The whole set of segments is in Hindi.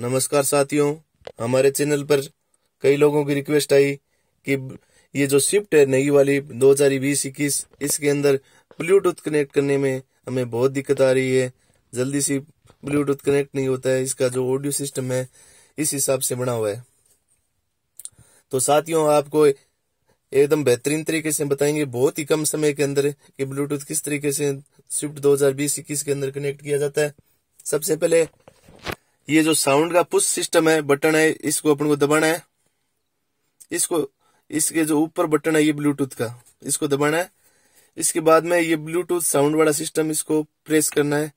नमस्कार साथियों हमारे चैनल पर कई लोगों की रिक्वेस्ट आई कि ये जो शिफ्ट है नई वाली दो हजार बीस इक्कीस इसके अंदर ब्लूटूथ कनेक्ट करने में हमें बहुत दिक्कत आ रही है जल्दी सी ब्लूटूथ कनेक्ट नहीं होता है इसका जो ऑडियो सिस्टम है इस हिसाब से बना हुआ है तो साथियों आपको एकदम बेहतरीन तरीके से बताएंगे बहुत ही कम समय के अंदर कि ब्लूटूथ किस तरीके से स्विफ्ट दो 21 के अंदर कनेक्ट किया जाता है सबसे पहले ये जो साउंड का पुश सिस्टम है बटन है इसको अपन को दबाना है इसको इसके जो ऊपर बटन है ये ब्लूटूथ का इसको दबाना है इसके बाद में ये ब्लूटूथ साउंड वाला सिस्टम इसको प्रेस करना है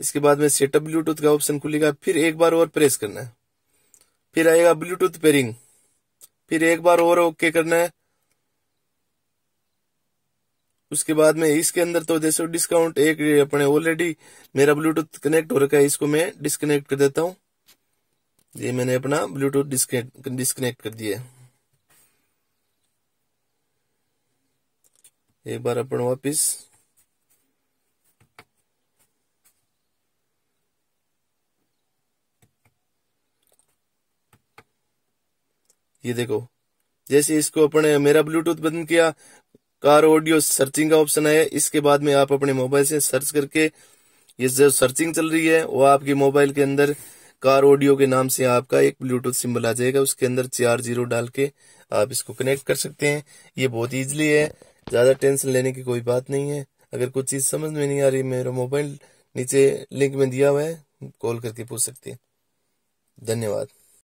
इसके बाद में सेटअप ब्लूटूथ का ऑप्शन खुलेगा फिर एक बार और प्रेस करना है फिर आएगा ब्लूटूथ पेरिंग फिर एक बार और ओके करना है उसके बाद में इसके अंदर तो जैसे डिस्काउंट एक अपने ऑलरेडी मेरा ब्लूटूथ कनेक्ट हो रखा है इसको मैं डिस्कनेक्ट कर देता हूँ ये मैंने अपना ब्लूटूथ डिस्कनेक्ट कर दिया एक बार अपन वापिस ये देखो जैसे इसको अपने मेरा ब्लूटूथ बंद किया कार ऑडियो सर्चिंग का ऑप्शन है इसके बाद में आप अपने मोबाइल से सर्च करके ये जो सर्चिंग चल रही है वो आपके मोबाइल के अंदर कार ऑडियो के नाम से आपका एक ब्लूटूथ सिंबल आ जाएगा उसके अंदर चार जीरो डाल के आप इसको कनेक्ट कर सकते हैं ये बहुत ईजिली है ज्यादा टेंशन लेने की कोई बात नहीं है अगर कुछ चीज समझ में नहीं आ रही मेरा मोबाइल नीचे लिंक में दिया हुआ है कॉल करके पूछ सकते हैं धन्यवाद